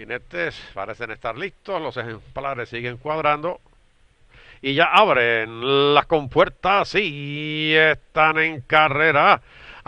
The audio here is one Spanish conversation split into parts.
jinetes parecen estar listos, los ejemplares siguen cuadrando. Y ya abren las compuertas y están en carrera.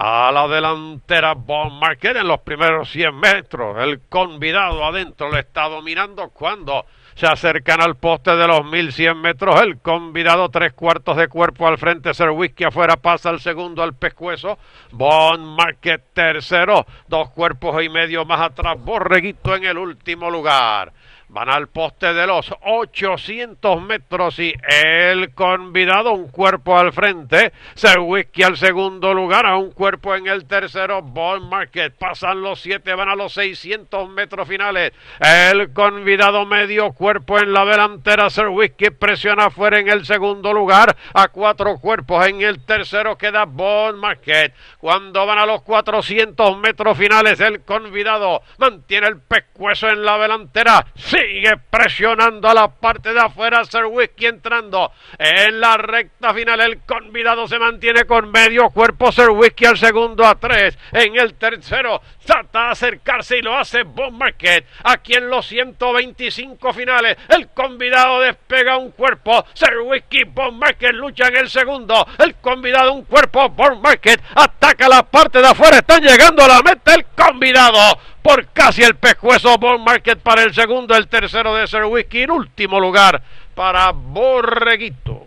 A la delantera, Bon Marquez en los primeros 100 metros. El convidado adentro lo está dominando cuando se acercan al poste de los 1100 metros. El convidado, tres cuartos de cuerpo al frente. Ser Whisky afuera pasa al segundo al pescuezo. Bon Market tercero, dos cuerpos y medio más atrás. Borreguito en el último lugar. Van al poste de los 800 metros y el convidado, un cuerpo al frente. Sir whisky al segundo lugar, a un cuerpo en el tercero. Ball Market. Pasan los siete, van a los 600 metros finales. El convidado medio cuerpo en la delantera. Sir Whisky presiona afuera en el segundo lugar. A cuatro cuerpos en el tercero queda Ball Market. Cuando van a los 400 metros finales, el convidado mantiene el pescuezo en la delantera. Sigue presionando a la parte de afuera Whisky entrando en la recta final. El convidado se mantiene con medio cuerpo Whisky al segundo a tres. En el tercero trata de acercarse y lo hace Bon Market. Aquí en los 125 finales el convidado despega un cuerpo. Whisky y Bon lucha en el segundo. El convidado un cuerpo. Bon market ataca la parte de afuera. Están llegando a la meta el convidado por casi el pescuezo Bon Market para el segundo, el tercero de Ser Whisky, en último lugar para Borreguito.